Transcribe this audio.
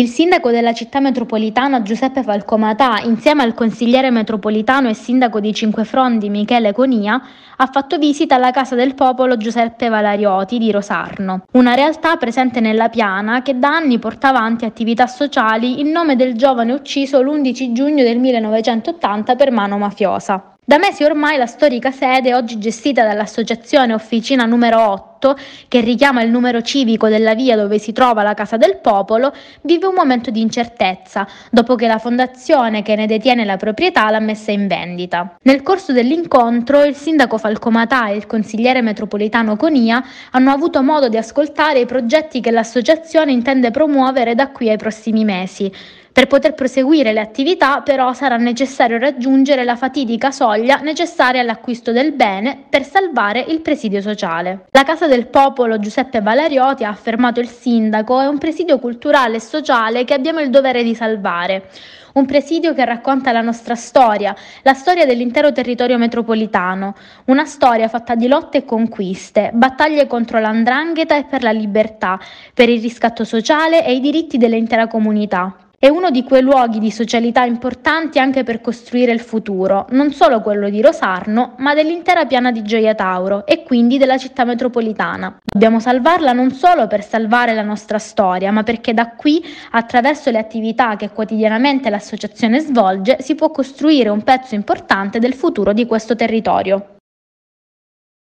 Il sindaco della città metropolitana Giuseppe Falcomatà, insieme al consigliere metropolitano e sindaco di Cinque Frondi Michele Conia, ha fatto visita alla Casa del Popolo Giuseppe Valarioti di Rosarno, una realtà presente nella piana che da anni porta avanti attività sociali in nome del giovane ucciso l'11 giugno del 1980 per mano mafiosa. Da mesi ormai la storica sede, oggi gestita dall'associazione Officina numero 8, 18, che richiama il numero civico della via dove si trova la Casa del Popolo, vive un momento di incertezza, dopo che la fondazione che ne detiene la proprietà l'ha messa in vendita. Nel corso dell'incontro il sindaco Falcomatà e il consigliere metropolitano Conia hanno avuto modo di ascoltare i progetti che l'associazione intende promuovere da qui ai prossimi mesi. Per poter proseguire le attività però sarà necessario raggiungere la fatidica soglia necessaria all'acquisto del bene per salvare il presidio sociale. La Casa del popolo Giuseppe Valerioti, ha affermato il sindaco, è un presidio culturale e sociale che abbiamo il dovere di salvare. Un presidio che racconta la nostra storia, la storia dell'intero territorio metropolitano, una storia fatta di lotte e conquiste, battaglie contro l'andrangheta e per la libertà, per il riscatto sociale e i diritti dell'intera comunità. È uno di quei luoghi di socialità importanti anche per costruire il futuro, non solo quello di Rosarno, ma dell'intera piana di Gioia Tauro e quindi della città metropolitana. Dobbiamo salvarla non solo per salvare la nostra storia, ma perché da qui, attraverso le attività che quotidianamente l'associazione svolge, si può costruire un pezzo importante del futuro di questo territorio.